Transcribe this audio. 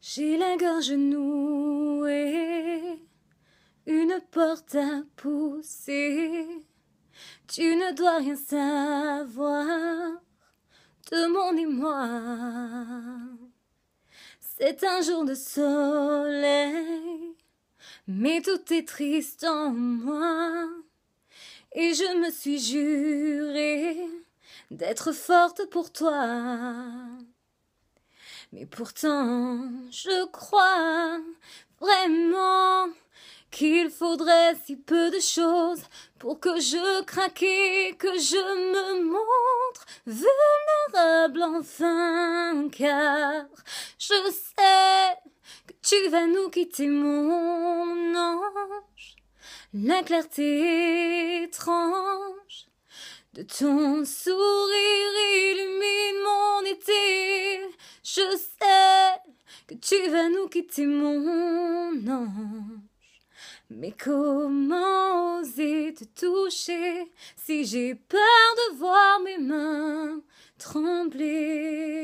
J'ai la gorge nouée, une porte à pousser. Tu ne dois rien savoir de mon émoi. C'est un jour de soleil, mais tout est triste en moi. Et je me suis juré d'être forte pour toi. Mais pourtant, je crois vraiment qu'il faudrait si peu de choses pour que je craque que je me montre vulnérable enfin, car je sais que tu vas nous quitter, mon ange. La clarté étrange de ton sourire Je sais que tu vas nous quitter, mon ange. Mais comment oser te toucher si j'ai peur de voir mes mains trembler?